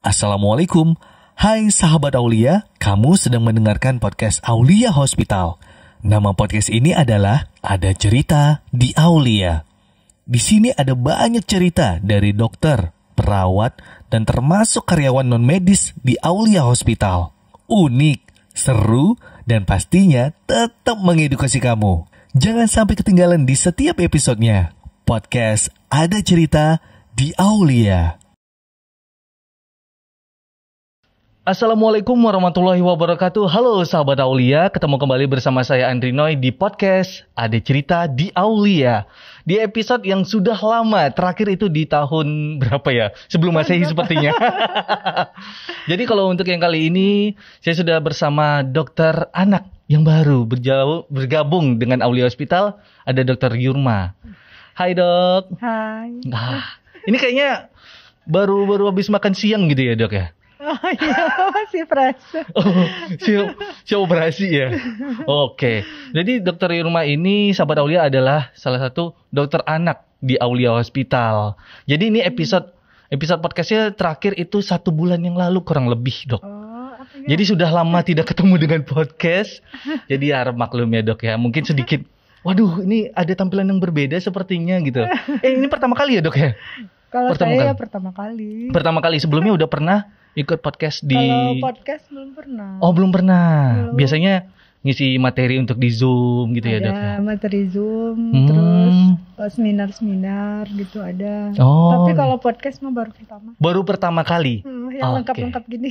Assalamualaikum, hai sahabat Aulia, kamu sedang mendengarkan podcast Aulia Hospital. Nama podcast ini adalah Ada Cerita di Aulia. Di sini ada banyak cerita dari dokter, perawat, dan termasuk karyawan non medis di Aulia Hospital. Unik, seru, dan pastinya tetap mengedukasi kamu. Jangan sampai ketinggalan di setiap episodenya. Podcast Ada Cerita di Aulia. Assalamualaikum warahmatullahi wabarakatuh. Halo sahabat Aulia, ketemu kembali bersama saya Andri Noy di podcast Ada Cerita di Aulia. Di episode yang sudah lama, terakhir itu di tahun berapa ya? Sebelum Masehi sepertinya. Jadi kalau untuk yang kali ini, saya sudah bersama dokter anak yang baru berjauh, bergabung dengan Aulia Hospital, ada dokter Yurma. Hai dok. Hai. Nah, ini kayaknya baru-baru habis makan siang gitu ya dok ya? Oh iya, masih fresh. oh, si, si operasi ya. Oke. Okay. Jadi dokter Irma ini sahabat Aulia adalah salah satu dokter anak di Aulia Hospital. Jadi ini episode episode podcastnya terakhir itu satu bulan yang lalu kurang lebih dok. Oh. Ya? Jadi sudah lama tidak ketemu dengan podcast. Jadi harap ya, maklum ya dok ya. Mungkin sedikit. Waduh, ini ada tampilan yang berbeda sepertinya gitu. Eh ini pertama kali ya dok ya? Kalau saya kali. Ya pertama kali. Pertama kali. Sebelumnya udah pernah ikut podcast di Kalau podcast belum pernah. Oh, belum pernah. Belum. Biasanya ngisi materi untuk di Zoom gitu ada, ya, Dok. Ya? Ada materi Zoom, hmm. terus oh, seminar-seminar gitu ada. Oh. Tapi kalau podcast mah baru pertama. Baru pertama kali. Hmm, yang lengkap-lengkap okay. gini.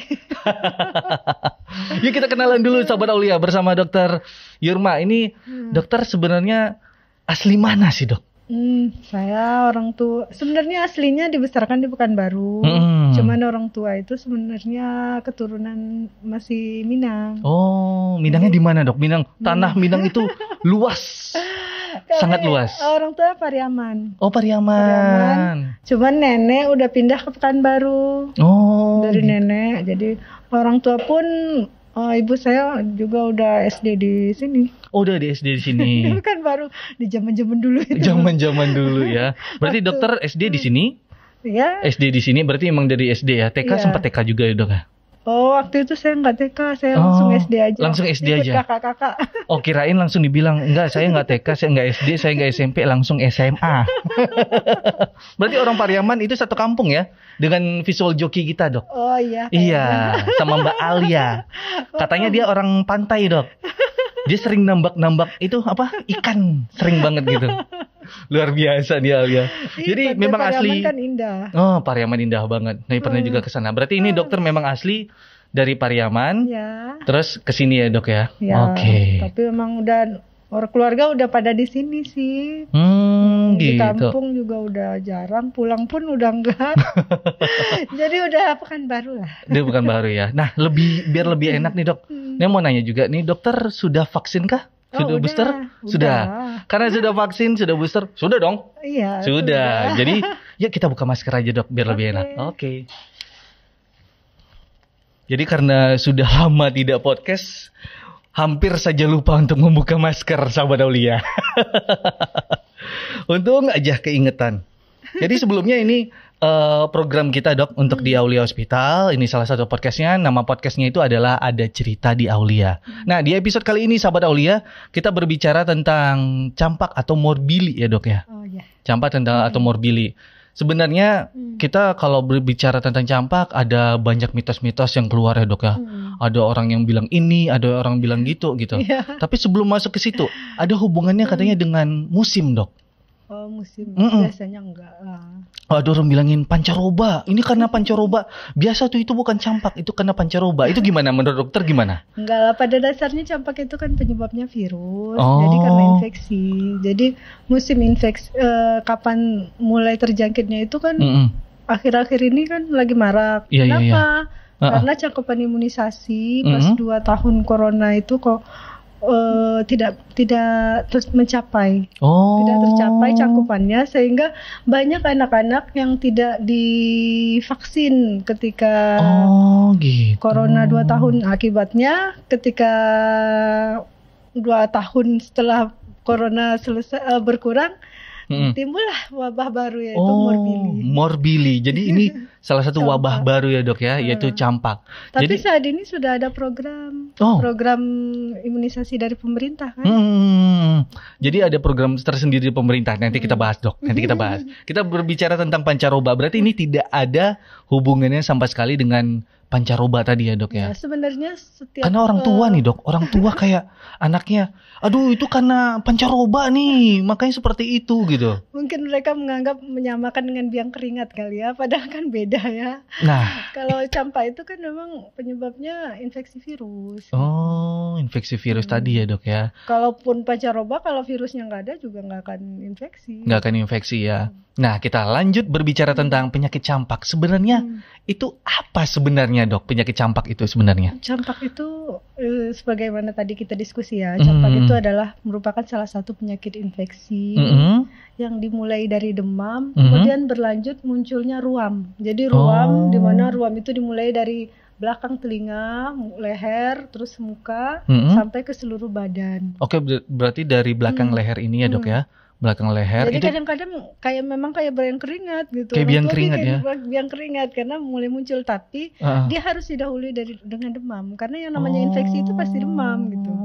Yuk kita kenalan dulu sahabat Aulia bersama Dokter Yurma. Ini hmm. dokter sebenarnya asli mana sih, Dok? Hmm, saya orang tua. Sebenarnya aslinya dibesarkan di Pekanbaru. Hmm. Cuman orang tua itu sebenarnya keturunan masih Minang. Oh, Minangnya di mana, Dok? Minang. Tanah Minang itu luas. Sangat luas. Orang tua Pariaman. Oh, Pariaman. Pariaman. Cuman nenek udah pindah ke Pekanbaru. Oh. Dari gitu. nenek. Jadi orang tua pun Oh, ibu saya juga udah SD di sini. Oh, udah di SD di sini. kan baru di zaman-zaman dulu itu. Zaman-zaman dulu ya. Berarti Waktu... dokter SD di sini? Iya. SD di sini berarti emang dari SD ya. TK ya. sempat TK juga ya, Dok? Ya? Oh, waktu itu saya nggak TK, saya oh, langsung SD aja. Langsung SD Ikut aja. Kakak-kakak. Oh, kirain langsung dibilang enggak, saya nggak TK, saya nggak SD, saya nggak SMP, langsung SMA. Berarti orang Pariaman itu satu kampung ya dengan visual joki kita, Dok. Oh iya. Iya, sama Mbak Alia. Katanya oh. dia orang pantai, Dok dia sering nambak-nambak itu apa ikan sering banget gitu luar biasa dia ya iya, jadi Ih, memang asli kan indah. oh Pariaman indah banget Nah, hmm. pernah juga hmm. ke sana berarti ini hmm. dokter memang asli dari Pariaman ya. terus ke sini ya dok ya, ya oke okay. tapi memang udah Orang keluarga udah pada di sini sih. Hmm, di gitu. kampung juga udah jarang, pulang pun udah enggak. Jadi udah pekan baru lah. Dia bukan baru ya. Nah, lebih biar lebih enak nih, Dok. Hmm. mau nanya juga nih, dokter sudah vaksin kah? Oh, sudah oh, booster? Udah, sudah. Udah. Karena sudah vaksin, sudah booster. Sudah dong? Iya. Sudah. sudah. Jadi, ya kita buka masker aja, Dok, biar okay. lebih enak. Oke. Okay. Jadi karena sudah lama tidak podcast, hampir saja lupa untuk membuka masker sahabat Aulia. Untung aja keingetan. Jadi sebelumnya ini uh, program kita dok untuk di Aulia Hospital. Ini salah satu podcastnya. Nama podcastnya itu adalah Ada Cerita di Aulia. Nah di episode kali ini sahabat Aulia kita berbicara tentang campak atau morbili ya dok ya. Oh, yeah. Campak tentang atau morbili. Sebenarnya hmm. kita kalau berbicara tentang campak ada banyak mitos-mitos yang keluar ya dok ya. Hmm. Ada orang yang bilang ini, ada orang bilang gitu gitu. Yeah. Tapi sebelum masuk ke situ, ada hubungannya katanya dengan musim dok. Oh musim mm -mm. biasanya enggak lah. Aduh orang bilangin pancaroba. Ini karena pancaroba. Biasa tuh itu bukan campak, itu karena pancaroba. Itu gimana menurut dokter gimana? Enggak lah, pada dasarnya campak itu kan penyebabnya virus. Oh. Jadi karena infeksi. Jadi musim infeksi eh, kapan mulai terjangkitnya itu kan akhir-akhir mm -mm. ini kan lagi marak. Yeah, iya, iya. Kenapa? Yeah, yeah. Karena uh cakupan imunisasi pas mm -hmm. 2 tahun corona itu kok uh, tidak tidak ter mencapai oh. tidak tercapai cakupannya sehingga banyak anak-anak yang tidak divaksin ketika oh, gitu. corona dua tahun akibatnya ketika dua tahun setelah corona selesai uh, berkurang hmm. timbullah wabah baru yaitu oh, morbili. Morbili. Jadi ini salah satu campak. wabah baru ya dok ya, yaitu campak. Tapi Jadi, saat ini sudah ada program oh. program imunisasi dari pemerintah kan. Hmm. Jadi hmm. ada program tersendiri dari pemerintah. Nanti hmm. kita bahas dok. Nanti kita bahas. kita berbicara tentang pancaroba. Berarti ini tidak ada hubungannya sama sekali dengan pancaroba tadi ya dok ya. ya Sebenarnya setiap karena orang tua nih dok, orang tua kayak anaknya, aduh itu karena pancaroba nih, makanya seperti itu gitu. Mungkin mereka menganggap menyamakan dengan biang keringat kali ya, padahal kan beda ya. Nah, kalau campak itu kan memang penyebabnya infeksi virus. Oh, infeksi virus hmm. tadi ya dok ya. Kalaupun pancaroba, kalau virusnya nggak ada juga nggak akan infeksi. Nggak akan infeksi ya. Hmm. Nah, kita lanjut berbicara hmm. tentang penyakit campak. Sebenarnya hmm. itu apa sebenarnya, Dok? Penyakit campak itu sebenarnya? Campak itu eh, sebagaimana tadi kita diskusi ya, hmm. campak hmm. itu adalah merupakan salah satu penyakit infeksi hmm. yang dimulai dari demam, hmm. kemudian berlanjut munculnya ruam. Jadi ruam oh. di mana ruam itu dimulai dari belakang telinga, leher, terus muka, -hmm. sampai ke seluruh badan. Oke, berarti dari belakang -hmm. leher ini ya dok hmm. ya belakang leher jadi kadang-kadang kayak memang kayak berayang keringat gitu kayak biang keringat ya biang keringat karena mulai muncul tapi uh. dia harus didahului dari dengan demam karena yang namanya oh. infeksi itu pasti oh. demam gitu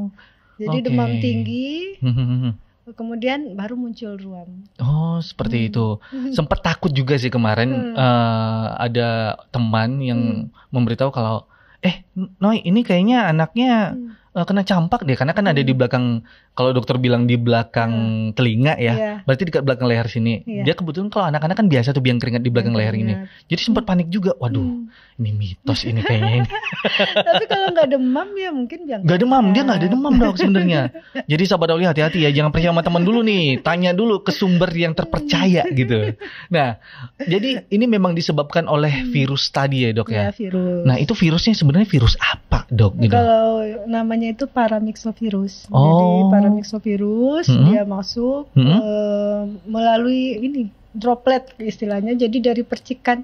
jadi okay. demam tinggi hmm, hmm, hmm, kemudian baru muncul ruam. Oh, seperti hmm. itu. Sempat takut juga sih kemarin hmm. uh, ada teman yang hmm. memberitahu kalau eh Noi ini kayaknya anaknya hmm. Eh, kena campak deh karena kan ada di hmm. belakang kalau dokter bilang di belakang hmm. telinga ya yeah. berarti dekat belakang leher sini yeah. dia kebetulan kalau anak-anak kan biasa tuh biang keringat di belakang leher ini jadi sempat panik juga waduh hmm. ini mitos ini kayaknya ini tapi kalau nggak demam ya mungkin biang nggak demam dia ya. nggak ada demam dok sebenarnya jadi sahabat Auli hati-hati ya jangan percaya sama teman dulu nih tanya dulu ke sumber yang terpercaya gitu nah jadi ini memang disebabkan oleh hmm. virus tadi ya dok ya, ya virus. nah itu virusnya sebenarnya virus apa dok gitu? kalau namanya namanya itu paramyxovirus. Oh. Jadi paramyxovirus mm -hmm. dia masuk -hmm. uh, melalui ini droplet istilahnya. Jadi dari percikan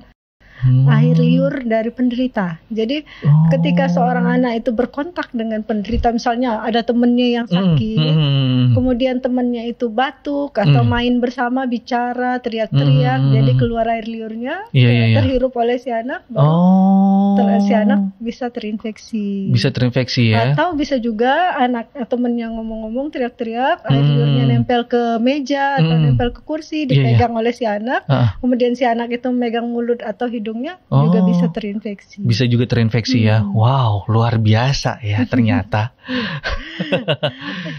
hmm. air liur dari penderita. Jadi oh. ketika seorang anak itu berkontak dengan penderita, misalnya ada temennya yang hmm, sakit, hmm, hmm. Hmm. kemudian temennya itu batuk atau hmm. main bersama bicara teriak-teriak, hmm. hmm jadi keluar air liurnya yeah, yeah, yeah. terhirup oleh si anak, oh. si anak bisa terinfeksi. Bisa terinfeksi ya? Atau bisa juga anak temennya ngomong-ngomong teriak-teriak, hmm. air liurnya nempel ke meja hmm. atau nempel ke kursi, iya, iya. dipegang yeah, yeah. oleh si anak, uh. kemudian si anak itu megang mulut atau hidung hidungnya oh, juga bisa oh. terinfeksi. Bisa juga terinfeksi ya. hmm. ya. Wow, luar biasa ya ternyata.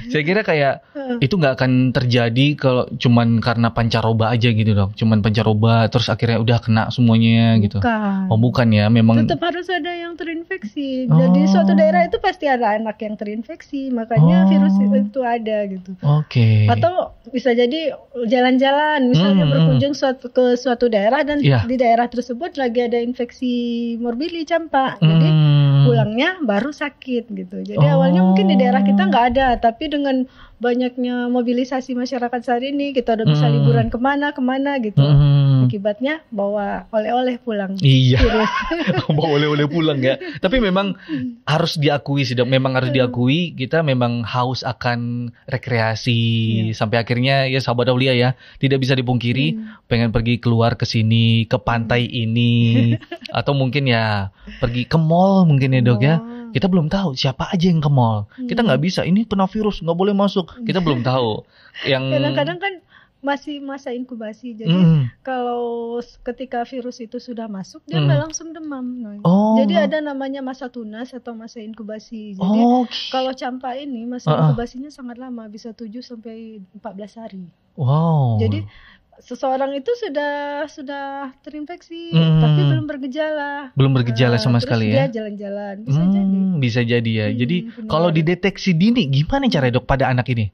Saya kira kayak hmm. itu nggak akan terjadi kalau cuman karena pancaroba aja gitu dong. Cuman pancaroba terus akhirnya udah kena semuanya gitu. Oh, bukan ya, memang Tetap harus ada yang terinfeksi. Oh. Jadi suatu daerah itu pasti ada anak yang terinfeksi, makanya oh. virus itu ada gitu. Oke. Okay. Atau bisa jadi jalan-jalan misalnya hmm, hmm, hmm, berkunjung suatu, ke suatu daerah dan yeah. di daerah tersebut lagi ada infeksi morbili campak jadi hmm. pulangnya baru sakit gitu jadi oh. awalnya mungkin di daerah kita nggak ada tapi dengan banyaknya mobilisasi masyarakat saat ini kita udah bisa hmm. liburan kemana kemana gitu hmm Hmm. Akibatnya bawa oleh-oleh pulang. Iya. bawa oleh-oleh pulang ya. Tapi memang hmm. harus diakui sih, Memang harus hmm. diakui kita memang haus akan rekreasi iya. sampai akhirnya ya sahabat Aulia ya, tidak bisa dipungkiri hmm. pengen pergi keluar ke sini, ke pantai hmm. ini atau mungkin ya pergi ke mall mungkin ya, Dok ya kita belum tahu siapa aja yang ke mall. Hmm. Kita nggak bisa, ini kena virus, nggak boleh masuk. Kita belum tahu. Yang kadang-kadang kan masih masa inkubasi. Jadi mm. kalau ketika virus itu sudah masuk dia mm. langsung demam. Oh. Jadi ada namanya masa tunas atau masa inkubasi. Jadi oh. kalau campak ini masa uh -uh. inkubasinya sangat lama, bisa 7 sampai empat belas hari. Wow. Jadi seseorang itu sudah sudah terinfeksi mm. tapi belum bergejala. Belum bergejala eh, sama terus sekali dia ya. jalan-jalan bisa mm, jadi. Bisa jadi ya. Hmm, jadi kalau dideteksi dini gimana cara dok pada anak ini?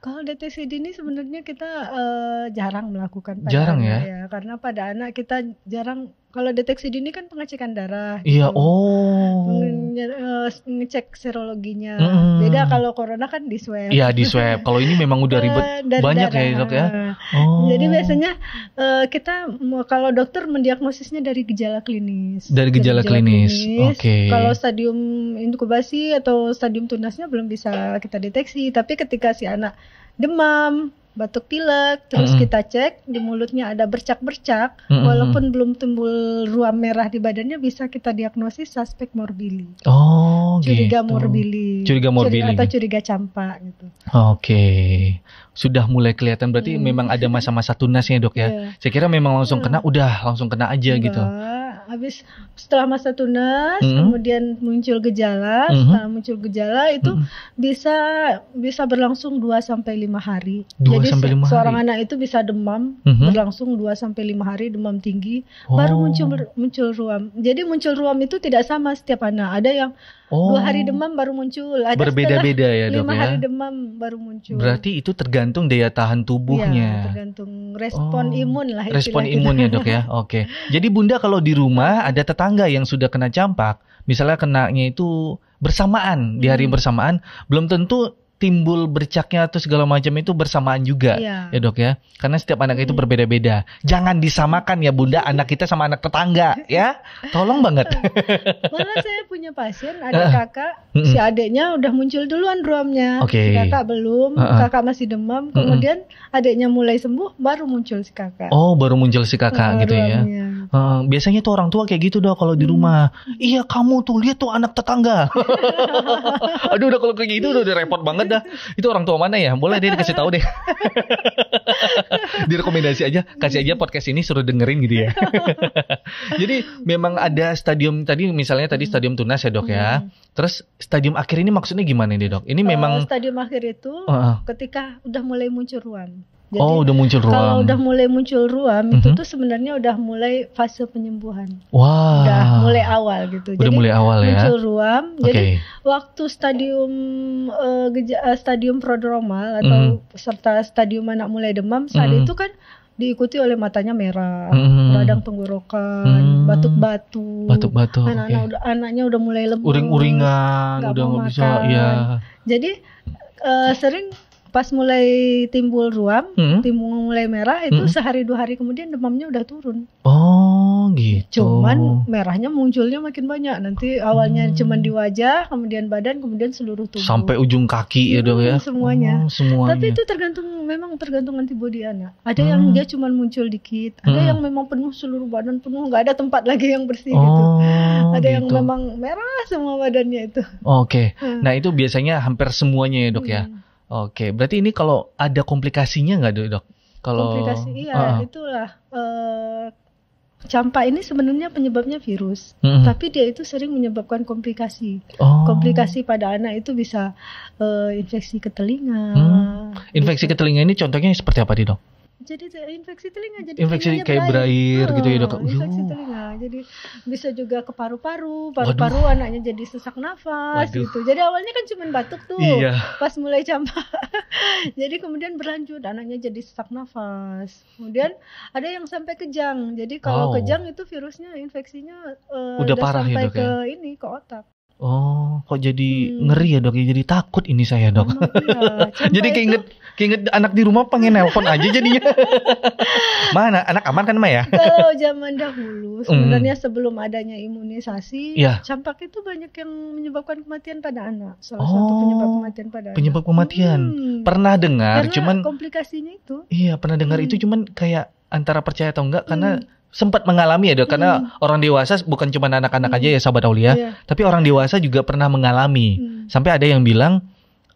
Kalau DTC ini sebenarnya kita uh, jarang melakukan. Jarang ya? ya. Karena pada anak kita jarang kalau deteksi dini kan pengecekan darah. Iya, gitu. oh. Eh, ngecek serologinya. Hmm. Beda kalau corona kan di swab. Iya, di swab. kalau ini memang udah eh, ribet dari banyak darah. ya, dok ya. Oh. Jadi biasanya uh, kita kalau dokter mendiagnosisnya dari gejala klinis. Dari gejala, gejala klinis. klinis. Oke. Okay. Kalau stadium inkubasi atau stadium tunasnya belum bisa kita deteksi, tapi ketika si anak demam, batuk pilek, terus mm -hmm. kita cek di mulutnya ada bercak-bercak, mm -hmm. walaupun belum timbul ruam merah di badannya bisa kita diagnosis suspek morbili. Oh, curiga gitu. morbili. Curiga morbili. atau curiga campak gitu. Oke. Okay. Sudah mulai kelihatan berarti mm. memang ada masa-masa tunasnya, Dok ya. Yeah. Saya kira memang langsung yeah. kena udah langsung kena aja gitu. Enggak. gitu habis setelah masa tunas mm hmm. kemudian muncul gejala mm hmm. setelah muncul gejala itu mm hmm. bisa bisa berlangsung 2 sampai 5 hari. 2 Jadi sampai 5 hari. seorang anak itu bisa demam mm hmm. berlangsung 2 sampai 5 hari demam tinggi oh. baru muncul muncul ruam. Jadi muncul ruam itu tidak sama setiap anak. Ada yang Oh. Dua hari demam baru muncul. Berbeda-beda ya dok ya. lima hari demam baru muncul. Berarti itu tergantung daya tahan tubuhnya. Ya, tergantung respon oh. imun lah. Respon imun ya dok ya. Oke. Jadi bunda kalau di rumah ada tetangga yang sudah kena campak, misalnya kenanya itu bersamaan di hari hmm. bersamaan, belum tentu timbul bercaknya atau segala macam itu bersamaan juga iya. ya dok ya karena setiap anak itu berbeda-beda jangan disamakan ya bunda anak kita sama anak tetangga ya tolong banget malah saya punya pasien ada kakak uh, si adiknya udah muncul duluan ruamnya okay. si kakak belum uh, uh. kakak masih demam kemudian uh, uh. adiknya mulai sembuh baru muncul si kakak oh baru muncul si kakak uh, gitu ruamnya. ya uh, biasanya tuh orang tua kayak gitu dong kalau di mm. rumah hmm. iya kamu tuh lihat tuh anak tetangga aduh udah kalau kayak gitu udah repot banget dah. Itu orang tua mana ya? Boleh dia dikasih tahu deh. Direkomendasi aja, kasih aja podcast ini suruh dengerin gitu ya. Jadi memang ada stadium tadi misalnya tadi hmm. stadium tunas ya dok ya. Hmm. Terus stadium akhir ini maksudnya gimana nih dok? Ini eh, memang uh, stadium akhir itu uh, uh. ketika udah mulai muncul ruam. Jadi, oh, udah muncul ruam. Kalau udah mulai muncul ruam, mm -hmm. itu mhm. tuh sebenarnya udah mulai fase penyembuhan. Wah. Wow. Udah mulai awal gitu. Udah jadi, mulai awal ya. Muncul ruam. Okay. Jadi waktu stadium uh, stadium prodromal atau mm -hmm. serta stadium anak mulai demam, saat mm -hmm. itu kan diikuti oleh matanya merah, hmm. radang tenggorokan, mhm. batuk-batuk, batuk-batuk, anak-anak okay. udah, anaknya udah mulai lemah, uring-uringan, udah nggak bisa, ya. Jadi uh, sering pas mulai timbul ruam, hmm? timbul mulai merah itu hmm? sehari dua hari kemudian demamnya udah turun. Oh gitu. Cuman merahnya munculnya makin banyak. Nanti awalnya hmm. cuman di wajah, kemudian badan, kemudian seluruh tubuh. Sampai ujung kaki ya dok ya. Hmm, semuanya. Oh, semuanya. Tapi itu tergantung memang tergantung antibodi anak. Ada hmm. yang dia cuman muncul dikit, ada hmm. yang memang penuh seluruh badan penuh, nggak ada tempat lagi yang bersih gitu. oh, gitu. Ada gitu. yang memang merah semua badannya itu. Oke. Okay. Hmm. Nah itu biasanya hampir semuanya ya dok ya? hmm. ya Oke, berarti ini kalau ada komplikasinya nggak dok? Kalau komplikasi iya uh -uh. itulah uh, campak ini sebenarnya penyebabnya virus, mm -hmm. tapi dia itu sering menyebabkan komplikasi. Oh. Komplikasi pada anak itu bisa uh, infeksi ke telinga. Hmm. Infeksi gitu. ke telinga ini contohnya seperti apa, dok? jadi infeksi telinga jadi infeksi kayak berair oh, gitu ya dok infeksi telinga jadi bisa juga ke paru-paru paru-paru anaknya jadi sesak nafas Waduh. gitu jadi awalnya kan cuma batuk tuh iya. pas mulai campak jadi kemudian berlanjut anaknya jadi sesak nafas kemudian ada yang sampai kejang jadi kalau oh. kejang itu virusnya infeksinya uh, udah, parah ya, sampai ya dok ke ya? ini ke otak Oh, kok jadi hmm. ngeri ya dok? Ya? Jadi takut ini saya dok. Iya, jadi keinget itu, Kayak anak di rumah pengen nelpon aja jadinya. Mana anak aman kan Maya? Kalau zaman dahulu mm. sebenarnya mm. sebelum adanya imunisasi, yeah. campak itu banyak yang menyebabkan kematian pada anak. Salah oh, satu penyebab oh, kematian pada penyebab anak. Penyebab kematian. Hmm. Pernah dengar karena cuman komplikasinya itu. Iya, pernah dengar hmm. itu cuman kayak antara percaya atau enggak karena hmm sempat mengalami ya dok karena hmm. orang dewasa bukan cuma anak-anak hmm. aja ya sahabat Aulia yeah. tapi orang dewasa juga pernah mengalami hmm. sampai ada yang bilang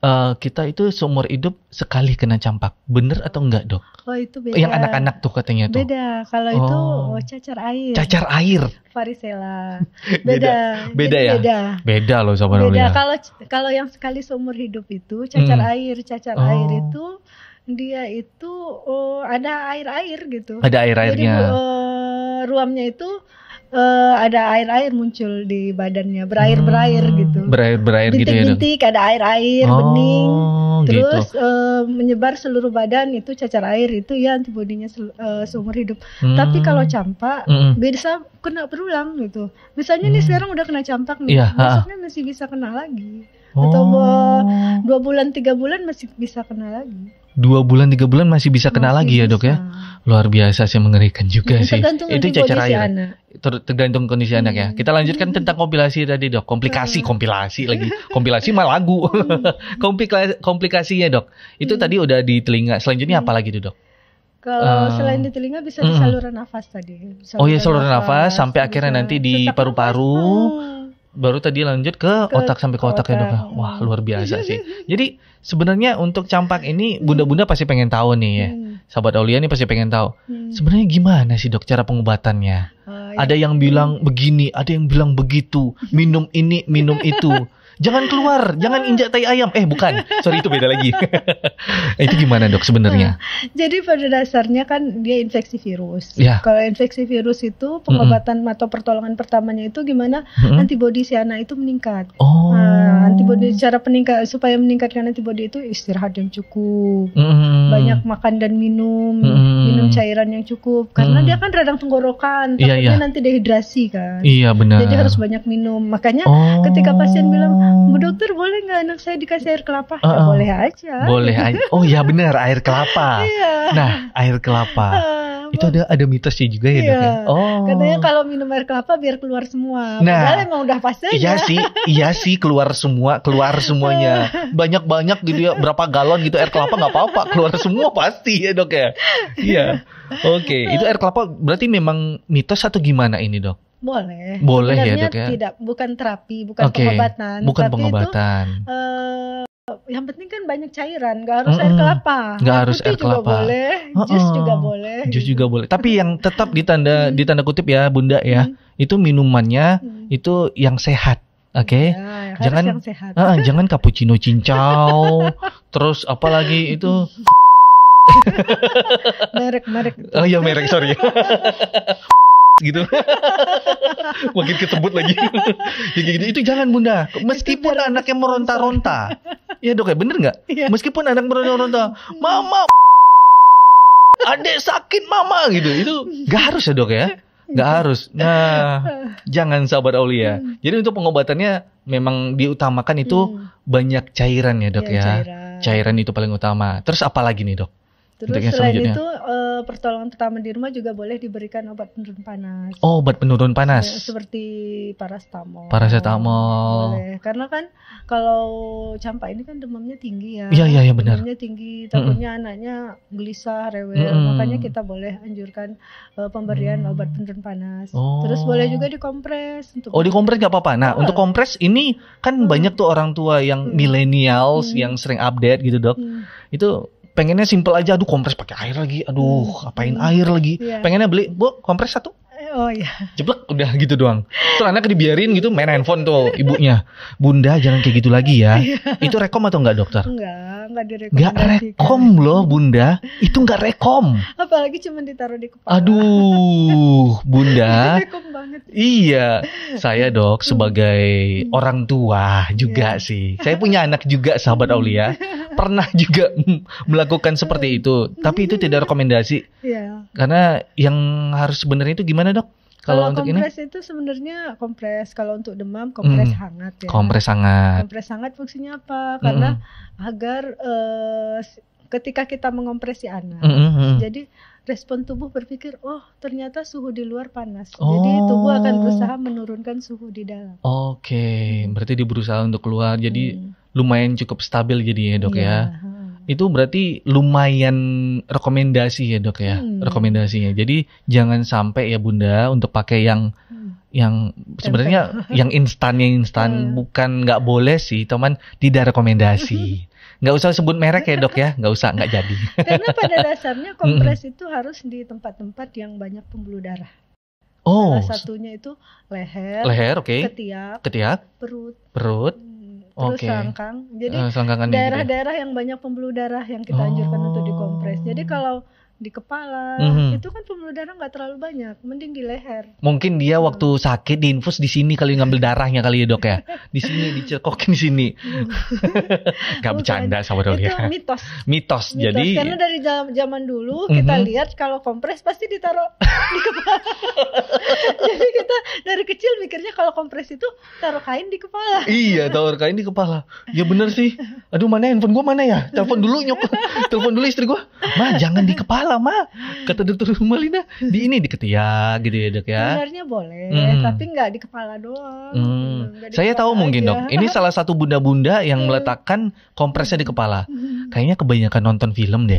Eh, kita itu seumur hidup sekali kena campak. Bener atau enggak, Dok? Oh, itu beda. Yang anak-anak tuh katanya tuh. Beda. Kalau oh. itu oh, cacar air. Cacar air. Varicella. Beda. beda. beda ya? Beda. Beda loh sama Beda. Kalau kalau yang sekali seumur hidup itu cacar hmm. air, cacar oh. air itu dia itu oh, ada air-air gitu. Ada air-airnya. Jadi uh, ruamnya itu uh, ada air-air muncul di badannya, berair-berair hmm, gitu. Berair-berair gitu ya. bintik ada air-air oh, bening. Gitu. Terus gitu. uh, menyebar seluruh badan itu cacar air itu ya antibodinya uh, seumur hidup. Hmm. Tapi kalau campak hmm. bisa kena berulang gitu. Misalnya hmm. nih sekarang udah kena campak nih, ya, besoknya masih bisa kena lagi. Oh. Atau dua bulan tiga bulan masih bisa kena lagi dua bulan tiga bulan masih bisa kena masih lagi ya dok ya luar biasa sih mengerikan juga sih itu cacar air tergantung kondisi anak ya hmm. kita lanjutkan tentang kompilasi tadi dok komplikasi hmm. kompilasi lagi kompilasi mah lagu hmm. komplikasi komplikasinya dok itu tadi udah di telinga selanjutnya apa lagi tuh dok kalau uh, selain di telinga bisa di saluran nafas tadi. Saluran oh iya saluran nafas, nafas sampai akhirnya nanti di paru-paru, baru tadi lanjut ke, ke otak sampai ke otak, ya, ya? otak. dok wah luar biasa sih jadi sebenarnya untuk campak ini bunda-bunda pasti pengen tahu nih ya hmm. sahabat Aulia nih pasti pengen tahu hmm. sebenarnya gimana sih dok cara pengobatannya oh, iya. ada yang bilang begini ada yang bilang begitu minum ini minum itu jangan keluar, jangan injak tai ayam. Eh bukan, sorry itu beda lagi. itu gimana dok sebenarnya? Jadi pada dasarnya kan dia infeksi virus. Ya. Kalau infeksi virus itu pengobatan mm -hmm. atau pertolongan pertamanya itu gimana mm -hmm. antibodi anak itu meningkat. Oh. Nah, antibodi cara peningkat supaya meningkatkan antibodi itu istirahat yang cukup, mm -hmm. banyak makan dan minum, mm -hmm. minum cairan yang cukup karena mm -hmm. dia kan radang tenggorokan, tapi yeah, yeah. nanti dehidrasi kan. Iya yeah, benar. Jadi harus banyak minum. Makanya oh. ketika pasien bilang Hmm. Bu dokter boleh nggak anak saya dikasih air kelapa? Uh, uh, ya, boleh aja. Boleh aja. Oh ya benar air kelapa. iya. Nah air kelapa. Uh, itu ada ada mitosnya juga ya, iya. dok ya. Iya. Oh. Katanya kalau minum air kelapa biar keluar semua. Nah, Padahal emang udah pasti. Iya sih, iya sih keluar semua, keluar semuanya. Banyak banyak gitu ya, berapa galon gitu air kelapa nggak apa-apa, keluar semua pasti ya dok ya. Iya. Oke, okay. itu air kelapa berarti memang mitos atau gimana ini dok? Boleh. Boleh ya dok ya. Tidak, bukan terapi, bukan okay. pengobatan. Bukan tapi pengobatan. Itu, uh, eh, yang penting kan banyak cairan, gak harus mm -hmm. air kelapa. Gak harus air kelapa. Juga boleh, uh -uh. jus juga boleh. Jus juga boleh. Tapi yang tetap ditanda ditanda kutip ya, Bunda ya, hmm. itu minumannya hmm. itu yang sehat. Oke, okay? ya, jangan yang sehat. Uh, jangan cappuccino cincau, terus apalagi itu merek merek. Oh iya merek sorry. gitu makin ketebut lagi ya, gitu. itu jangan bunda meskipun anaknya meronta-ronta ya dok ya bener nggak ya. meskipun anak meronta-ronta mama adek sakit mama gitu itu nggak harus ya dok ya nggak harus nah jangan sahabat Aulia hmm. jadi untuk pengobatannya memang diutamakan itu hmm. banyak cairan ya dok ya, ya. Cairan. cairan itu paling utama terus apa lagi nih dok terus selain itu uh, Eh, pertolongan pertama di rumah juga boleh diberikan obat penurun panas. Oh, obat penurun panas. Ya, seperti paracetamol. Paracetamol. Boleh. Karena kan kalau campak ini kan demamnya tinggi ya. Iya, iya, ya, benar. Demamnya tinggi, takutnya mm -mm. anaknya gelisah, rewel. Mm -mm. Makanya kita boleh anjurkan uh, pemberian mm. obat penurun panas. Oh. Terus boleh juga dikompres untuk Oh, dikompres nggak apa-apa. Nah, oh. untuk kompres ini kan mm. banyak tuh orang tua yang mm. milenials mm. yang sering update gitu, Dok. Mm. Itu pengennya simple aja aduh kompres pakai air lagi aduh hmm. apain hmm. air lagi yeah. pengennya beli bu kompres satu Oh iya. Jeblek udah gitu doang. Terus anaknya dibiarin gitu main handphone tuh ibunya. Bunda jangan kayak gitu lagi ya. Iya. itu rekom atau enggak dokter? Enggak, enggak direkom. Enggak rekom loh Bunda. Itu enggak rekom. Apalagi cuma ditaruh di kepala. Aduh, Bunda. rekom banget. Iya. Saya dok hmm. sebagai orang tua juga yeah. sih. Saya punya anak juga sahabat Aulia. pernah juga melakukan seperti itu. Tapi itu tidak rekomendasi. Yeah. Karena yang harus sebenarnya itu gimana dok? Kalau untuk ini? itu sebenarnya kompres. Kalau untuk demam kompres mm. hangat ya. Kompres hangat. Kompres hangat fungsinya apa? Karena mm. agar uh, ketika kita mengompresi anak, mm -hmm. jadi respon tubuh berpikir, oh ternyata suhu di luar panas, oh. jadi tubuh akan berusaha menurunkan suhu di dalam. Oke, okay. berarti dia berusaha untuk keluar. Jadi mm lumayan cukup stabil jadi ya dok yeah. ya itu berarti lumayan rekomendasi ya dok ya hmm. rekomendasinya jadi jangan sampai ya bunda untuk pakai yang hmm. yang sebenarnya yang instan yang instan hmm. bukan nggak boleh sih teman tidak rekomendasi nggak usah sebut merek ya dok ya nggak usah nggak jadi karena pada dasarnya kompres itu harus di tempat-tempat yang banyak pembuluh darah oh salah satunya itu leher leher oke okay. ketiak ketiak perut perut hmm terus okay. selangkang. Jadi eh, daerah-daerah uh, yang banyak pembuluh darah yang kita anjurkan untuk oh. dikompres. Jadi kalau di kepala mm-hmm. itu kan pembuluh darah nggak terlalu banyak mending di leher mungkin dia waktu sakit di infus di sini kali ngambil darahnya kali ya dok ya di sini dicekokin di sini nggak bercanda sama dok ya mitos. mitos mitos jadi karena dari zaman dulu mm-hmm. kita lihat kalau kompres pasti ditaruh di kepala jadi kita dari kecil mikirnya kalau kompres itu taruh kain di kepala iya taruh kain di kepala ya bener sih aduh mana handphone gue mana ya telepon dulu nyok telepon dulu istri gue mah jangan di kepala lama kata dokter Malina di ini di ketiak gitu ya dok ya sebenarnya boleh hmm. tapi nggak di kepala doang hmm. di saya tahu aja. mungkin dok ini salah satu bunda-bunda yang hmm. meletakkan kompresnya di kepala hmm. kayaknya kebanyakan nonton film deh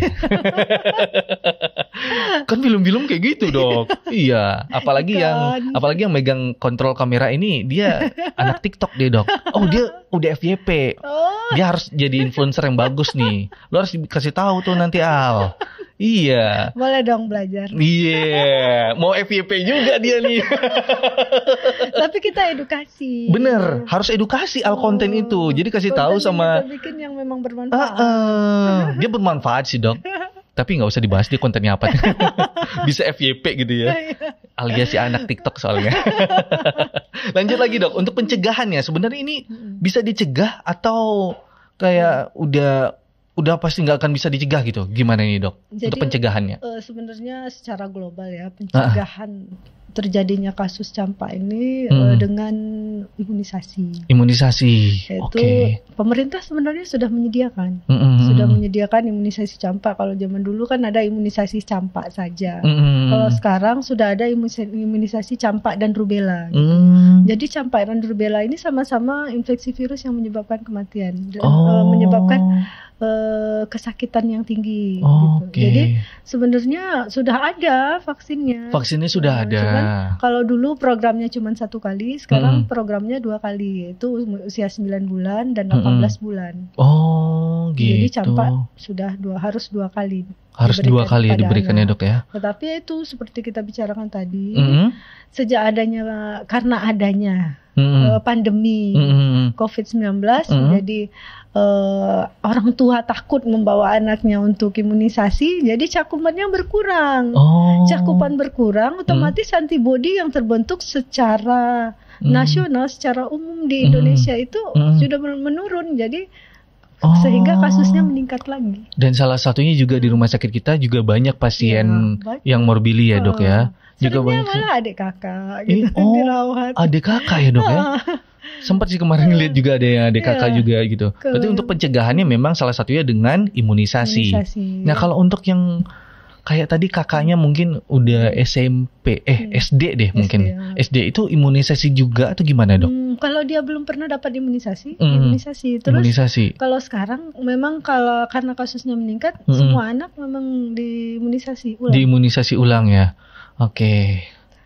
kan film-film kayak gitu dok iya apalagi yang apalagi yang megang kontrol kamera ini dia anak TikTok deh dok oh dia udah FYP oh. dia harus jadi influencer yang bagus nih lo harus kasih tahu tuh nanti Al Iya. Boleh dong belajar. Iya, yeah. mau FYP juga dia nih. Tapi kita edukasi. Bener, harus edukasi al konten oh, itu. Jadi kasih tahu sama. Kita bikin yang memang bermanfaat. Uh, uh, dia bermanfaat sih dok. Tapi nggak usah dibahas dia kontennya apa. Bisa FYP gitu ya. Iya. Alias si anak TikTok soalnya. Lanjut lagi dok, untuk pencegahannya sebenarnya ini bisa dicegah atau kayak udah udah pasti nggak akan bisa dicegah gitu. Gimana ini dok? Jadi, Untuk pencegahannya? Uh, Sebenarnya secara global ya pencegahan. -uh terjadinya kasus campak ini eh, hmm. uh, dengan imunisasi. Imunisasi. Itu okay. pemerintah sebenarnya sudah menyediakan, -hmm. hmm sudah hmm. menyediakan imunisasi campak. Kalau zaman dulu kan ada imunisasi campak saja. -hmm. hmm Kalau sekarang sudah ada imunisasi campak dan rubella. Gitu. Mm. Jadi campak dan rubella ini sama-sama infeksi virus yang menyebabkan kematian, eh, oh. uh, menyebabkan uh, kesakitan yang tinggi. Oh, gitu. Okay. Jadi sebenarnya sudah ada vaksinnya. Vaksinnya sudah ada. Nah. Kalau dulu programnya cuma satu kali, sekarang hmm. programnya dua kali, yaitu usia 9 bulan dan 18 hmm. bulan. Oh, gitu. Jadi campak sudah dua harus dua kali. Harus dua kali ya diberikan dok ya. Tetapi itu seperti kita bicarakan tadi, hmm. sejak adanya karena adanya hmm. uh, pandemi hmm. COVID-19 hmm. menjadi uh, eh, orang tua takut membawa anaknya untuk imunisasi, jadi cakupannya berkurang. Oh. Cakupan berkurang, otomatis mm. antibodi yang terbentuk secara mm. nasional, secara umum di Indonesia mm. itu mm. sudah menurun. Jadi oh. sehingga kasusnya meningkat lagi. Dan salah satunya juga di rumah sakit kita juga banyak pasien ya, banyak. yang morbili ya dok ya juga banyak malah adik kakak gitu eh, oh, dirawat adik kakak ya dok ya ah. sempat sih kemarin iya. lihat juga ada yang adik iya. kakak juga gitu berarti untuk pencegahannya memang salah satunya dengan imunisasi, imunisasi. nah kalau untuk yang kayak tadi kakaknya mungkin udah SMP eh hmm. SD deh mungkin SD, ya. SD itu imunisasi juga atau gimana dok? Hmm, kalau dia belum pernah dapat imunisasi hmm. imunisasi terus imunisasi. kalau sekarang memang kalau karena kasusnya meningkat hmm. semua anak memang diimunisasi ulang. Diimunisasi ulang ya. Oke. Okay.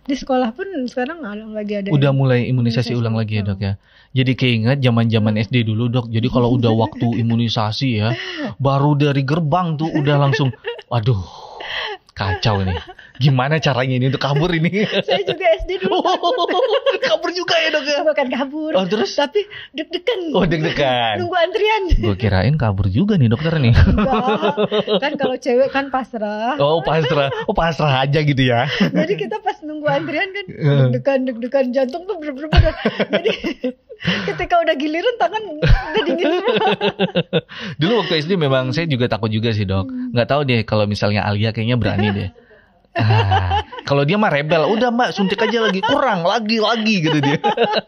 Di sekolah pun sekarang lagi ada. Udah mulai imunisasi, imunisasi ulang lagi ya dok ya. Oh. Jadi keinget zaman-zaman SD dulu dok. Jadi kalau udah waktu imunisasi ya, baru dari gerbang tuh udah langsung, aduh Kacau nih. Gimana caranya ini untuk kabur ini? Saya juga SD dulu. Oh, kabur juga ya dok ya? Bukan kabur. Oh terus? Tapi deg-degan. Oh deg-degan. Nunggu antrian. Gue kirain kabur juga nih dokter nih. Enggak. Kan kalau cewek kan pasrah. Oh pasrah. Oh pasrah aja gitu ya. Jadi kita pas nunggu antrian kan eh. deg-degan deg-degan jantung tuh bener-bener. Jadi ketika udah giliran tangan udah dingin dulu waktu SD memang saya juga takut juga sih dok hmm. nggak tahu deh kalau misalnya Alia kayaknya berani deh Ah, kalau dia mah rebel, udah mbak suntik aja lagi kurang lagi lagi gitu dia.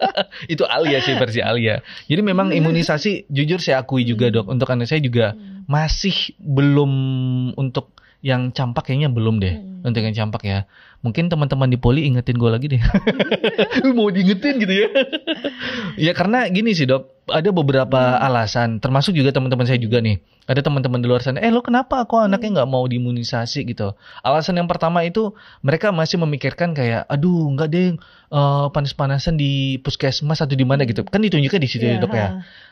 itu Alia sih versi Alia. Jadi memang hmm. imunisasi jujur saya akui juga dok untuk anak saya juga hmm. masih belum untuk yang campak kayaknya belum deh hmm. untuk yang campak ya mungkin teman-teman di poli ingetin gue lagi deh mau diingetin gitu ya ya karena gini sih dok ada beberapa hmm. alasan termasuk juga teman-teman saya juga nih ada teman-teman di luar sana eh lo kenapa aku anaknya mm. nggak mau diimunisasi gitu alasan yang pertama itu mereka masih memikirkan kayak aduh nggak deh uh, panas-panasan di puskesmas atau di mana gitu kan ditunjuknya di situ ya iya, dok ya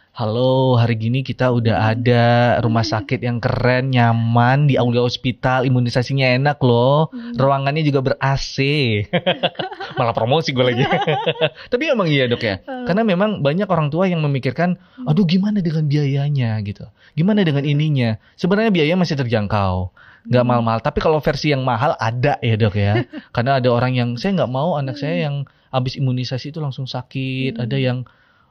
Halo, hari gini kita udah ada rumah sakit yang keren, nyaman di Aulia Hospital, imunisasinya enak loh, hmm. ruangannya juga ber AC. Malah promosi gue lagi. Tapi emang iya dok ya, eh. karena memang banyak orang tua yang memikirkan, hmm. aduh gimana dengan biayanya gitu, gimana dengan hmm. ininya. Sebenarnya biaya masih terjangkau nggak mal-mal. Tapi kalau versi yang mahal ada ya dok ya. Karena ada orang yang saya nggak mau anak saya yang habis imunisasi itu langsung sakit. Ada yang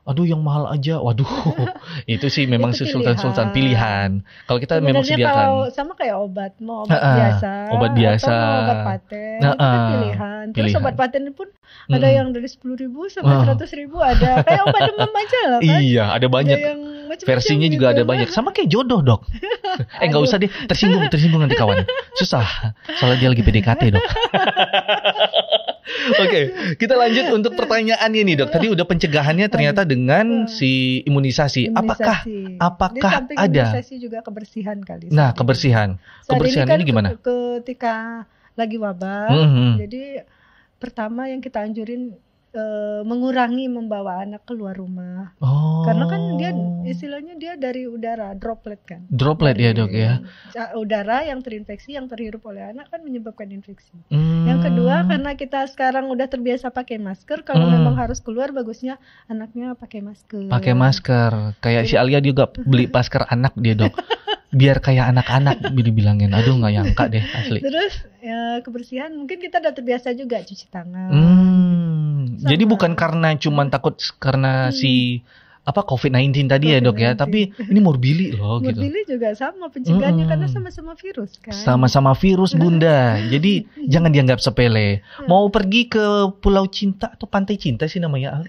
aduh yang mahal aja waduh itu sih memang itu sultan-sultan pilihan. pilihan kalau kita Sebenarnya memang sediakan kalau sama kayak obat mau obat uh, biasa obat biasa atau mau obat paten uh, itu kan pilihan terus obat paten pun hmm. ada yang dari sepuluh ribu sampai seratus ribu ada kayak obat demam aja lah kan iya ada banyak ada yang macam versinya gitu. juga ada banyak sama kayak jodoh dok eh nggak usah deh tersinggung tersinggung nanti kawan susah soalnya dia lagi PDKT dok oke okay, kita lanjut untuk pertanyaan ini, dok tadi udah pencegahannya ternyata dengan dengan hmm. si imunisasi. imunisasi. Apakah apakah Jadi, ada? Imunisasi juga kebersihan kali. Nah, kebersihan. Kebersihan kan ini, kan gimana? Ketika lagi wabah, mm -hmm. jadi pertama yang kita anjurin e, mengurangi membawa anak keluar rumah. Oh. Karena kan dia istilahnya dia dari udara droplet kan. Droplet iya, dari, ya dok ya. Udara yang terinfeksi yang terhirup oleh anak kan menyebabkan infeksi. Hmm. Yang kedua karena kita sekarang udah terbiasa pakai masker, kalau hmm. memang harus keluar bagusnya anaknya pakai masker. Pakai masker. Kayak Jadi, si Alia juga beli masker anak dia dok biar kayak anak-anak dibilangin aduh nggak nyangka deh asli terus ya, kebersihan mungkin kita udah terbiasa juga cuci tangan hmm, jadi bukan karena cuman takut karena hmm. si apa COVID-19 tadi COVID ya dok ya, tapi ini morbili loh morbili gitu. Morbili juga sama pencegahannya hmm. karena sama-sama virus kan. Sama-sama virus bunda, jadi jangan dianggap sepele. Hmm. Mau pergi ke Pulau Cinta atau Pantai Cinta sih namanya?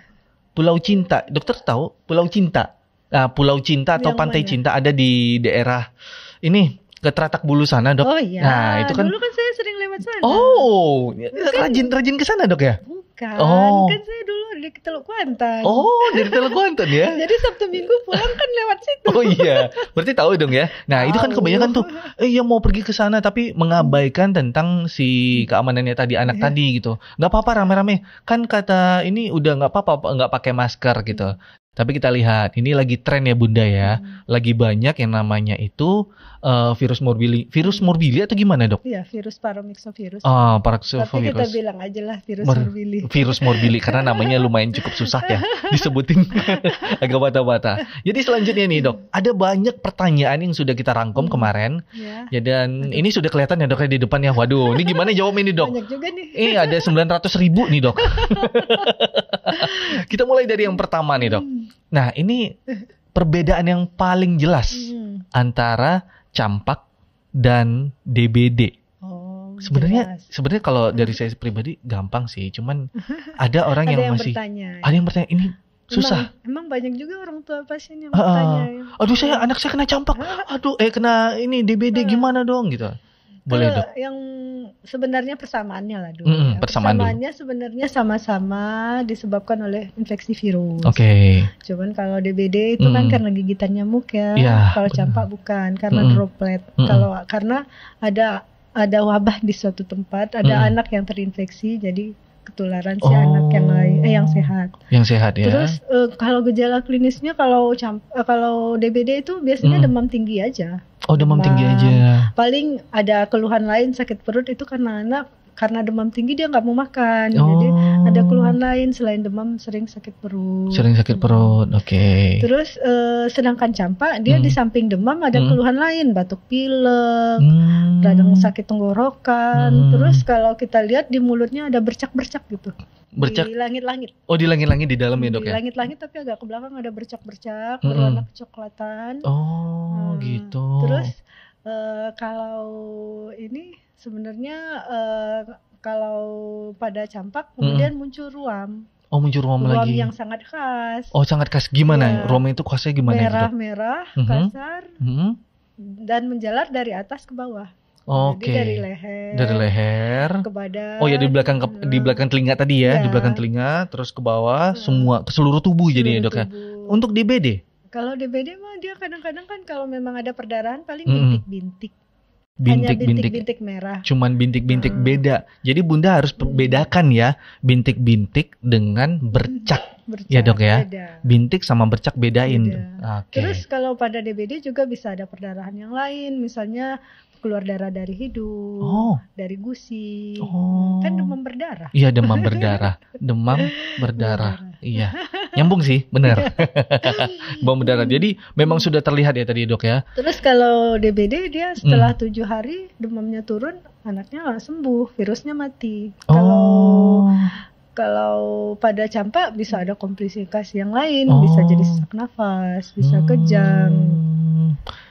Pulau Cinta, dokter tahu Pulau Cinta? uh, Pulau Cinta atau yang Pantai mana? Cinta ada di daerah ini ke Tratak Bulu sana dok. Oh iya. Nah itu kan. Dulu kan saya sering lewat sana. Oh Bukan. rajin rajin ke sana dok ya? Bukan. Kan oh. Kan saya dulu dari Teluk Kuantan. Oh dari Teluk Kuantan ya? Jadi Sabtu Minggu pulang kan lewat situ. Oh iya. Berarti tahu dong ya. Nah tahu. itu kan kebanyakan tuh. Eh yang mau pergi ke sana tapi mengabaikan tentang si hmm. keamanannya tadi anak iya. tadi gitu. Gak apa-apa rame-rame. Kan kata ini udah gak apa-apa nggak pakai masker gitu. Hmm. Tapi kita lihat, ini lagi tren ya Bunda ya. Hmm. Lagi banyak yang namanya itu uh, virus morbili virus morbili atau gimana dok? Iya virus paromixovirus. Ah paroxovirus. Tapi kita bilang aja lah virus Mor morbili. Virus morbili karena namanya lumayan cukup susah ya disebutin agak bata-bata. Jadi selanjutnya nih dok, ada banyak pertanyaan yang sudah kita rangkum hmm. kemarin. Ya. ya dan Aduh. ini sudah kelihatan ya dok ya, di depan ya. Waduh ini gimana jawab ini dok? Banyak juga nih. Eh ada sembilan ratus ribu nih dok. kita mulai dari yang pertama nih dok. Hmm. Nah ini perbedaan yang paling jelas hmm. antara campak dan DBD. Oh, sebenarnya sebenarnya kalau dari saya pribadi gampang sih, cuman ada orang ada yang, yang masih bertanya. ada yang bertanya ini susah. Emang, emang banyak juga orang tua pasien yang bertanya. aduh saya anak saya kena campak. Aduh eh kena ini DBD gimana dong gitu boleh dok. Yang sebenarnya persamaannya lah dulu. Mm, ya. Persamaan persamaannya dulu. sebenarnya sama-sama disebabkan oleh infeksi virus. Oke. Okay. Cuman kalau DBD itu mm. kan karena gigitan nyamuk ya. ya kalau campak bukan karena mm. droplet. Mm. Kalau karena ada ada wabah di suatu tempat, ada mm. anak yang terinfeksi jadi ketularan si oh. anak yang oh. lain eh yang sehat. Yang sehat ya. Terus uh, kalau gejala klinisnya kalau uh, kalau DBD itu biasanya hmm. demam tinggi aja. Oh demam, demam tinggi aja. Paling ada keluhan lain sakit perut itu karena anak karena demam tinggi dia nggak mau makan. Oh. Jadi ada keluhan lain selain demam sering sakit perut. Sering sakit hmm. perut. Oke. Okay. Terus uh, sedangkan campak dia hmm. di samping demam ada hmm. keluhan lain batuk pilek, hmm. radang sakit tenggorokan. Hmm. Terus kalau kita lihat di mulutnya ada bercak-bercak gitu bercak di langit-langit. Oh, di langit-langit di dalam ya, Dok ya? langit-langit tapi agak ke belakang ada bercak-bercak, -hmm. berwarna kecoklatan. Oh, hmm. gitu. Terus uh, kalau ini sebenarnya uh, kalau pada campak hmm. kemudian hmm. muncul ruam. Oh muncul ruam, ruam lagi. Ruam yang sangat khas. Oh sangat khas gimana? Ya. Ruam itu khasnya gimana? Merah gitu? merah, mm -hmm. kasar, mm -hmm. dan menjalar dari atas ke bawah. Oke. Okay. dari leher. Dari leher. Ke badan. Oh ya di belakang ke, di hmm. belakang telinga tadi ya, ya, di iya. belakang telinga, terus ke bawah, ya. semua ke seluruh tubuh jadi ya dok ya. Untuk DBD? Kalau DBD mah dia kadang-kadang kan kalau memang ada perdarahan paling bintik-bintik. -hmm bintik-bintik bintik merah. Cuman bintik-bintik hmm. beda. Jadi Bunda harus bedakan ya bintik-bintik dengan bercak. bercak ya dok ya. Beda. Bintik sama bercak bedain. Beda. Ah, okay. Terus kalau pada DBD juga bisa ada perdarahan yang lain, misalnya keluar darah dari hidung, oh. dari gusi. Oh. Kan demam berdarah. Iya, demam berdarah. Demam berdarah. Iya. Nyambung sih, benar. Bom udara. Jadi memang sudah terlihat ya tadi dok ya. Terus kalau DBD dia setelah hmm. tujuh hmm. hari demamnya turun, anaknya sembuh, virusnya mati. Oh. Kalau kalau pada campak bisa ada komplikasi yang lain, oh. bisa jadi oh. sesak nafas, bisa hmm. kejang.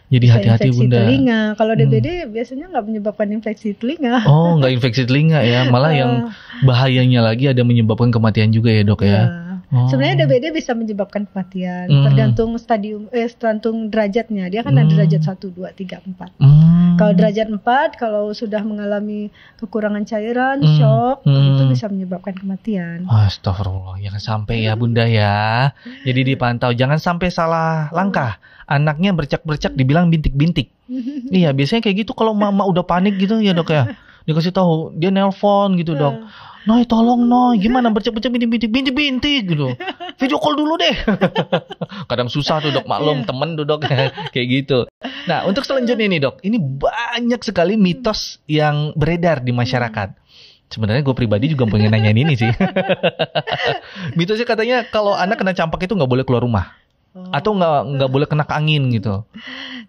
Jadi hati-hati bunda. telinga. Kalau DBD hmm. biasanya nggak menyebabkan infeksi telinga. Oh, nggak infeksi telinga ya. Malah yang bahayanya lagi ada menyebabkan kematian juga ya dok ya. ya Oh. Sebenarnya DBD bisa menyebabkan kematian mm. tergantung stadium eh tergantung derajatnya. Dia kan mm. ada hmm. derajat 1 2 3 4. Mm. Kalau derajat 4 kalau sudah mengalami kekurangan cairan, mm. shock, mm. itu bisa menyebabkan kematian. Astagfirullah, jangan sampai ya hmm. Bunda ya. Jadi dipantau jangan sampai salah oh. langkah. Anaknya bercak-bercak dibilang bintik-bintik. iya, biasanya kayak gitu kalau mama udah panik gitu ya Dok ya. Dikasih tahu dia nelpon gitu, Dok. Hmm. Noi tolong Noi, gimana bercak-bercak bintik-bintik-bintik-bintik gitu. Video call dulu deh. Kadang susah tuh dok, maklum iya. temen tuh dok kayak gitu. Nah untuk selanjutnya ini dok, ini banyak sekali mitos yang beredar di masyarakat. Hmm. Sebenarnya gue pribadi juga pengen nanyain ini sih. Mitosnya katanya kalau anak kena campak itu nggak boleh keluar rumah. Oh. atau nggak nggak boleh kena angin gitu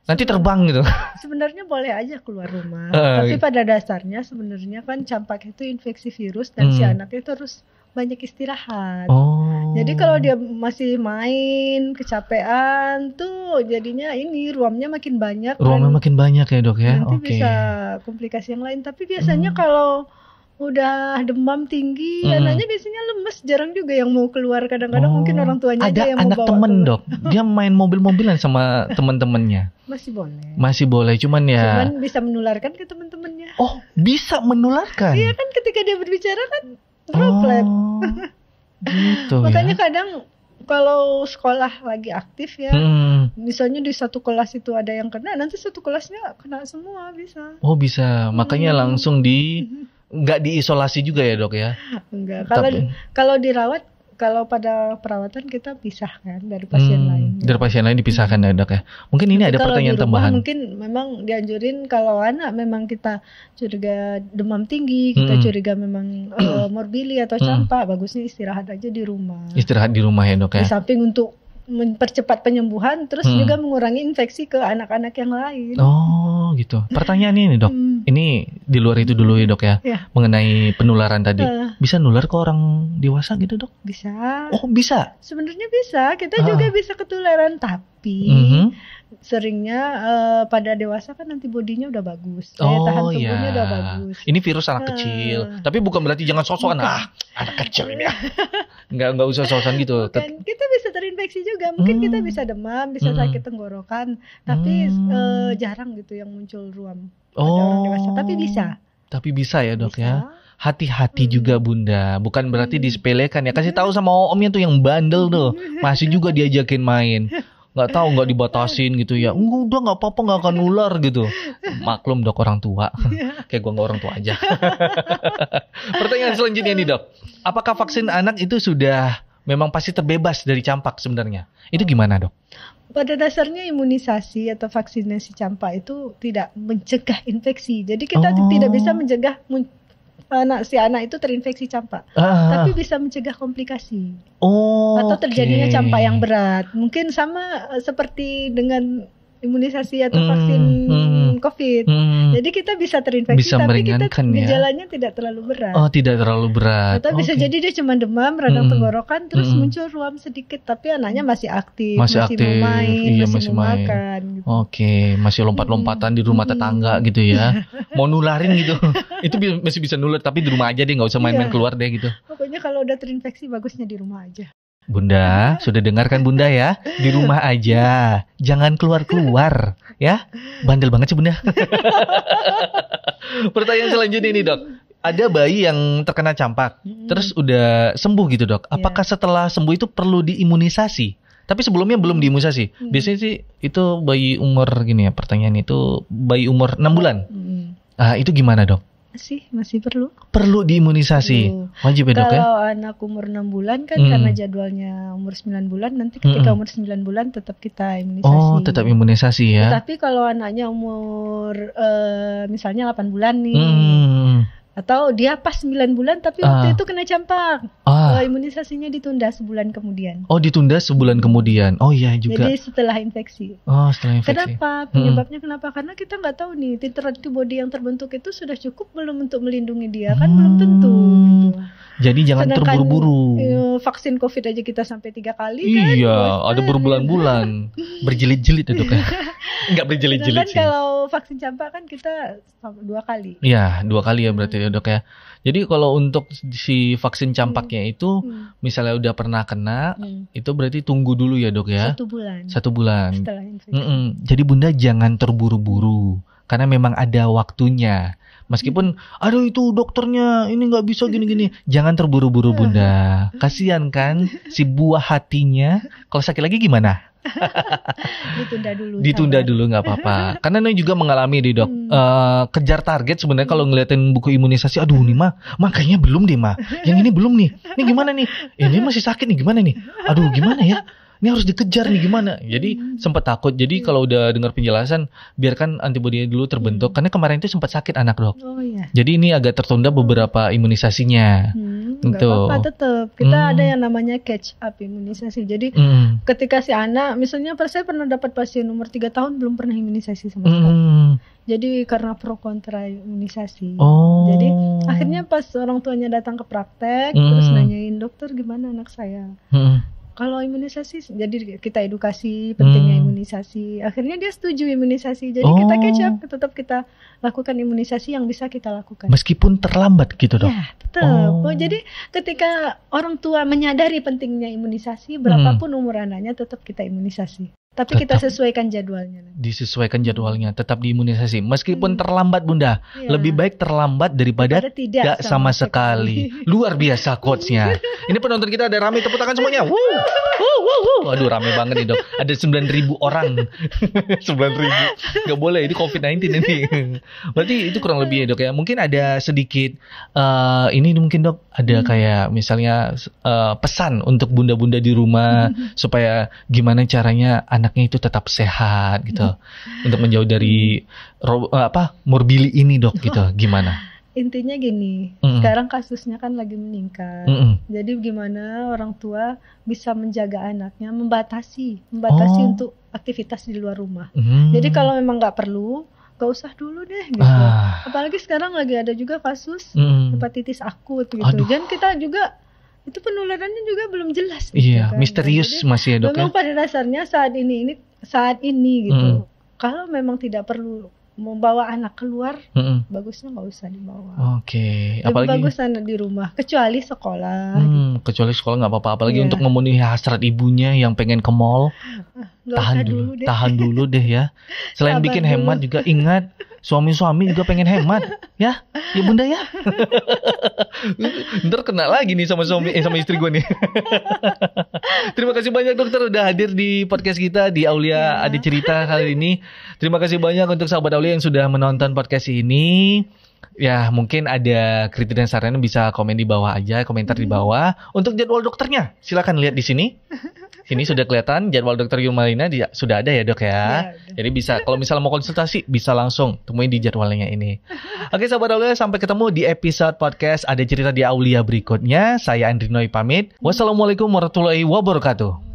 nanti terbang gitu sebenarnya boleh aja keluar rumah uh, tapi gitu. pada dasarnya sebenarnya kan campak itu infeksi virus dan hmm. si anak itu harus banyak istirahat oh. jadi kalau dia masih main kecapean tuh jadinya ini ruamnya makin banyak ruamnya makin banyak ya dok ya nanti okay. bisa komplikasi yang lain tapi biasanya hmm. kalau udah demam tinggi, hmm. anaknya biasanya lemes, jarang juga yang mau keluar. Kadang-kadang oh, mungkin orang tuanya ada aja yang anak mau bawa temen keluar. dok, dia main mobil-mobilan sama temen-temennya. Masih boleh. Masih boleh, cuman ya. Cuman bisa menularkan ke temen-temennya. Oh, bisa menularkan? Iya kan, ketika dia berbicara kan droplet. Oh, gitu. Ya. Makanya ya? kadang kalau sekolah lagi aktif ya, hmm. misalnya di satu kelas itu ada yang kena, nanti satu kelasnya kena semua bisa. Oh bisa, makanya hmm. langsung di. Hmm nggak diisolasi juga ya dok ya? Enggak. Kalau ya? kalau dirawat kalau pada perawatan kita pisahkan dari pasien hmm, lain. Dari pasien lain dipisahkan hmm. ya dok ya. Mungkin ini Tapi ada pertanyaan di tambahan. Mungkin memang dianjurin kalau anak memang kita curiga demam tinggi, kita hmm. curiga memang uh, morbili atau hmm. campak, hmm. bagusnya istirahat aja di rumah. Istirahat di rumah ya dok ya. Di samping untuk mempercepat penyembuhan terus hmm. juga mengurangi infeksi ke anak-anak yang lain. Oh, gitu. Pertanyaan ini, Dok. Hmm. Ini di luar itu dulu ya, Dok ya. ya. Mengenai penularan tadi. Uh. Bisa nular ke orang dewasa gitu, Dok? Bisa. Oh, bisa. Sebenarnya bisa. Kita ah. juga bisa ketularan, tapi mm -hmm. seringnya uh, pada dewasa kan nanti bodinya udah bagus. Daya oh, tahan iya. tubuhnya udah bagus. Ini virus anak uh. kecil. Tapi bukan berarti jangan sosokan. Ah, anak kecil ini. Enggak ya. enggak usah sosokan gitu. Kita infeksi juga. Mungkin hmm. kita bisa demam, bisa hmm. sakit tenggorokan, tapi hmm. eh, jarang gitu yang muncul ruam oh. pada orang dewasa. Tapi bisa. Tapi bisa ya dok bisa. ya. Hati-hati hmm. juga bunda, bukan berarti hmm. disepelekan ya. Kasih tahu hmm. sama omnya tuh yang bandel tuh, masih juga diajakin main. nggak tahu nggak dibatasin gitu ya udah hmm. nggak apa-apa nggak akan ular gitu maklum dok orang tua iya. kayak gua nggak orang tua aja pertanyaan selanjutnya nih dok apakah vaksin anak itu sudah memang pasti terbebas dari campak sebenarnya. Itu gimana dok? Pada dasarnya imunisasi atau vaksinasi campak itu tidak mencegah infeksi. Jadi kita oh. tidak bisa mencegah anak si anak itu terinfeksi campak, ah. tapi bisa mencegah komplikasi oh, atau terjadinya okay. campak yang berat. Mungkin sama eh, seperti dengan imunisasi atau hmm, vaksin hmm, COVID. Hmm, jadi kita bisa terinfeksi bisa tapi kita ya. gejalanya ya? tidak terlalu berat. Oh, tidak terlalu berat. Atau okay. bisa jadi dia cuma demam, radang hmm, tenggorokan terus hmm. muncul ruam sedikit tapi anaknya masih aktif, masih, masih aktif, mau main, iya, masih, masih mau main. makan. Gitu. Oke, okay. masih lompat-lompatan hmm. di rumah hmm. tetangga gitu ya. mau nularin gitu. Itu masih bisa nular tapi di rumah aja deh nggak usah iya. main-main iya. keluar deh gitu. Pokoknya kalau udah terinfeksi bagusnya di rumah aja. Bunda, sudah dengarkan Bunda ya? Di rumah aja. Jangan keluar-keluar ya. Bandel banget sih Bunda. Pertanyaan selanjutnya ini Dok. Ada bayi yang terkena campak, hmm. terus udah sembuh gitu, Dok. Iya. Apakah yeah. setelah sembuh itu perlu diimunisasi? tapi sebelumnya belum hmm. diimunisasi. Hmm. Biasanya sih itu bayi umur gini ya pertanyaan itu bayi umur enam bulan. Hmm. Ah, itu gimana, Dok? sih masih perlu perlu diimunisasi Aduh. wajib ya dok ya? kalau ya? anak umur 6 bulan kan hmm. karena jadwalnya umur 9 bulan nanti ketika hmm. umur 9 bulan tetap kita imunisasi oh tetap imunisasi ya tapi kalau anaknya umur uh, misalnya 8 bulan nih hmm atau dia pas 9 bulan tapi waktu ah. itu kena campak. Ah. imunisasinya ditunda sebulan kemudian. Oh, ditunda sebulan kemudian. Oh iya juga. Jadi setelah infeksi. Oh, setelah infeksi. Kenapa? Hmm. Penyebabnya hmm. kenapa? Karena kita nggak tahu nih titer antibody yang terbentuk itu sudah cukup belum untuk melindungi dia kan hmm. belum tentu. Jadi jangan terburu-buru. Iya, vaksin COVID aja kita sampai tiga kali iya, kan. Iya, ada berbulan-bulan, berjilid-jilid itu kan. Enggak berjilid-jilid sih. Kalau vaksin campak kan kita dua kali. Iya, dua kali ya berarti ya, hmm. ya dok ya. Jadi kalau untuk si vaksin campaknya hmm. itu hmm. misalnya udah pernah kena, hmm. itu berarti tunggu dulu ya dok ya. Satu bulan. Satu bulan. Setelah infeksi. Mm -mm. Jadi bunda jangan terburu-buru karena memang ada waktunya. Meskipun, hmm. aduh itu dokternya ini nggak bisa gini-gini. Jangan terburu-buru bunda. Hmm. Kasian kan si buah hatinya. Kalau sakit lagi gimana? ditunda dulu ditunda ya? dulu nggak apa-apa karena Neng juga mengalami di dok hmm. uh, kejar target sebenarnya hmm. kalau ngeliatin buku imunisasi aduh nih mah makanya belum deh mah yang ini belum nih ini gimana nih ini masih sakit nih gimana nih aduh gimana ya ini harus dikejar nih gimana jadi hmm. sempat takut jadi hmm. kalau udah dengar penjelasan biarkan antibodinya dulu terbentuk hmm. karena kemarin itu sempat sakit anak dok oh, iya. jadi ini agak tertunda beberapa imunisasinya hmm, gitu gak apa-apa tetap kita hmm. ada yang namanya catch up imunisasi jadi hmm. ketika si anak misalnya saya pernah dapat pasien umur 3 tahun belum pernah imunisasi sama sekali hmm. jadi karena pro kontra imunisasi oh. jadi akhirnya pas orang tuanya datang ke praktek hmm. terus nanyain dokter gimana anak saya hmm kalau imunisasi jadi kita edukasi pentingnya hmm. imunisasi akhirnya dia setuju imunisasi jadi oh. kita catch tetap kita lakukan imunisasi yang bisa kita lakukan meskipun terlambat gitu dong ya tetap oh. oh jadi ketika orang tua menyadari pentingnya imunisasi berapapun hmm. umur anaknya tetap kita imunisasi tapi tetap kita sesuaikan jadwalnya. Disesuaikan jadwalnya, tetap diimunisasi. Meskipun hmm. terlambat Bunda, ya. lebih baik terlambat daripada, tidak, tidak sama, sama sekali. sekali. Luar biasa quotesnya. Ini penonton kita ada rame tepuk tangan semuanya. Wuh, wuh, wuh, wuh. Aduh rame banget nih dok. Ada 9000 ribu orang. 9000 ribu. Gak boleh, ini COVID-19 ini. Berarti itu kurang lebih ya dok ya. Mungkin ada sedikit, uh, ini mungkin dok, ada hmm. kayak misalnya uh, pesan untuk bunda-bunda di rumah. supaya gimana caranya anak anaknya itu tetap sehat gitu untuk menjauh dari ro, eh, apa morbili ini dok gitu gimana intinya gini mm sekarang kasusnya kan lagi meningkat mm jadi gimana orang tua bisa menjaga anaknya membatasi membatasi oh. untuk aktivitas di luar rumah mm. jadi kalau memang nggak perlu gak usah dulu deh gitu. Ah. Apalagi sekarang lagi ada juga kasus mm. hepatitis akut gitu. Aduh. Dan kita juga itu penularannya juga belum jelas. Gitu iya, gitu, kan? misterius Jadi, masih ya dok. Memang ya? pada dasarnya saat ini ini saat ini gitu. Mm. Kalau memang tidak perlu membawa anak keluar, mm bagusnya nggak usah dibawa. Oke, okay. apalagi bagus anak di rumah, kecuali sekolah. Hmm, gitu. Kecuali sekolah nggak apa-apa, apalagi yeah. untuk memenuhi hasrat ibunya yang pengen ke mall. Ah, ah, Gak tahan dulu, dulu deh. tahan dulu deh ya. Selain Sabar bikin dulu. hemat juga ingat Suami-suami juga pengen hemat, ya, ya bunda ya. Ntar kena lagi nih sama suami, eh, sama istri gue nih. Terima kasih banyak dokter udah hadir di podcast kita di Aulia ya. Adi Cerita kali ini. Terima kasih banyak untuk sahabat Aulia yang sudah menonton podcast ini ya mungkin ada kritik dan saran bisa komen di bawah aja, komentar hmm. di bawah. Untuk jadwal dokternya, silakan lihat di sini. Ini sudah kelihatan jadwal dokter Yumalina dia sudah ada ya dok ya. ya Jadi bisa kalau misalnya mau konsultasi bisa langsung temuin di jadwalnya ini. Oke sahabat Aulia sampai ketemu di episode podcast ada cerita di Aulia berikutnya. Saya Andri Noi pamit. Wassalamualaikum warahmatullahi wabarakatuh.